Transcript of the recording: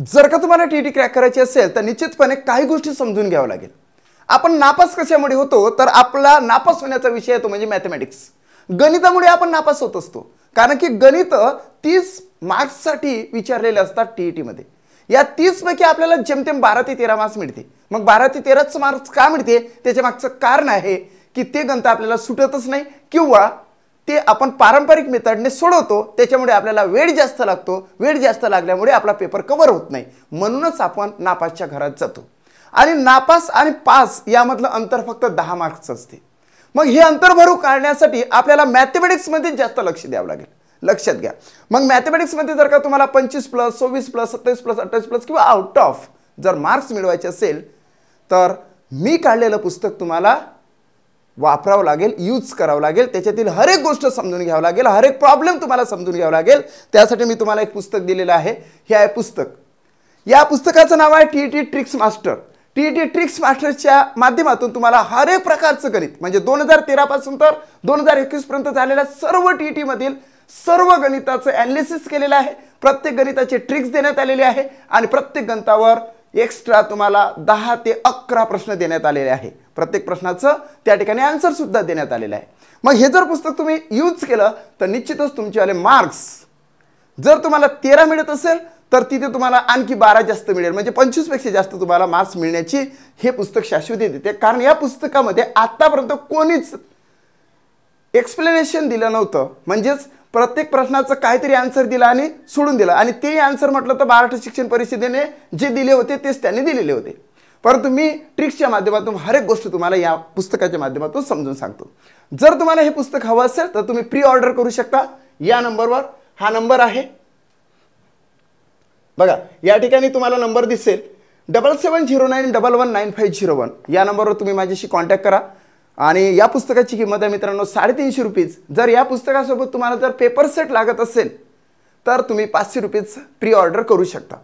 जर का तुम्हाला टी टी क्रॅक करायची असेल तर निश्चितपणे काही गोष्टी समजून घ्यावं लागेल आपण नापास कशामुळे होतो तर आपला नापास होण्याचा विषय येतो म्हणजे मॅथमॅटिक्स गणितामुळे आपण नापास होत असतो कारण की गणित तीस मार्क्ससाठी विचारलेले असतात टी ई e मध्ये या पैकी आपल्याला जेमतेम बारा ते तेरा मार्क्स मिळते मग बारा ते तेराच मार्क्स का मिळते त्याच्या मागचं कारण आहे की ते गणित आपल्याला सुटतच नाही किंवा ते आपण पारंपरिक मेथडने सोडवतो त्याच्यामुळे आपल्याला वेळ जास्त लागतो वेळ जास्त लागल्यामुळे आपला पेपर कवर होत नाही म्हणूनच आपण नापासच्या घरात जातो आणि नापास आणि पास यामधलं अंतर फक्त दहा मार्क्सचं असते मग हे अंतर भरू काढण्यासाठी आपल्याला मॅथमॅटिक्समध्ये जास्त लक्ष द्यावं लागेल लक्षात घ्या मग मॅथमॅटिक्समध्ये जर का तुम्हाला पंचवीस प्लस सव्वीस प्लस सत्तावीस प्लस अठ्ठावीस प्लस किंवा आउट ऑफ जर मार्क्स मिळवायचे असेल तर मी काढलेलं पुस्तक तुम्हाला वापरावं लागेल यूज करावं लागेल त्याच्यातील एक गोष्ट समजून घ्यावं लागेल हर एक प्रॉब्लेम तुम्हाला समजून घ्यावं लागेल त्यासाठी मी तुम्हाला एक पुस्तक दिलेलं आहे हे आहे पुस्तक या पुस्तकाचं नाव आहे T T tricks master T T tricks मास्टरच्या माध्यमातून तुम्हाला हरेक प्रकारचं गणित म्हणजे दोन हजार तेरापासून तर दोन हजार एकवीसपर्यंत झालेल्या सर्व टी टीमधील सर्व गणिताचं ॲनालिसिस केलेलं आहे प्रत्येक गणिताचे ट्रिक्स देण्यात आलेले आहे आणि प्रत्येक गणितावर एक्स्ट्रा तुम्हाला दहा ते अकरा प्रश्न देण्यात आलेले आहे प्रत्येक प्रश्नाचं त्या ठिकाणी आन्सरसुद्धा देण्यात आलेलं आहे मग हे जर पुस्तक तुम्ही यूज केलं तर निश्चितच तुमचेवाले मार्क्स जर तुम्हाला तेरा मिळत असेल तर तिथे तुम्हाला आणखी बारा जास्त मिळेल म्हणजे पंचवीसपेक्षा जास्त तुम्हाला मार्क्स मिळण्याची हे पुस्तक शाश्वती देते कारण या पुस्तकामध्ये आत्तापर्यंत कोणीच एक्सप्लेनेशन दिलं नव्हतं म्हणजेच प्रत्येक प्रश्नाचं काहीतरी आन्सर दिला आणि सोडून दिला आणि ते आन्सर म्हटलं तर महाराष्ट्र शिक्षण परिषदेने जे दिले होते तेच त्यांनी दिलेले होते परंतु मी ट्रिक्सच्या माध्यमातून हर एक गोष्ट तुम्हाला या पुस्तकाच्या माध्यमातून समजून सांगतो जर तुम्हाला हे पुस्तक हवं असेल तर तुम्ही प्री ऑर्डर करू शकता या नंबरवर हा नंबर आहे बघा या ठिकाणी तुम्हाला नंबर दिसेल double seven zero nine double one nine five zero one या नंबरवर तुम्ही माझ्याशी कॉन्टॅक्ट करा आणि या पुस्तकाची किंमत आहे मित्रांनो साडेतीनशे रुपीज जर या पुस्तकासोबत तुम्हाला जर पेपर सेट लागत असेल तर तुम्ही पाचशे रुपीज प्री ऑर्डर करू शकता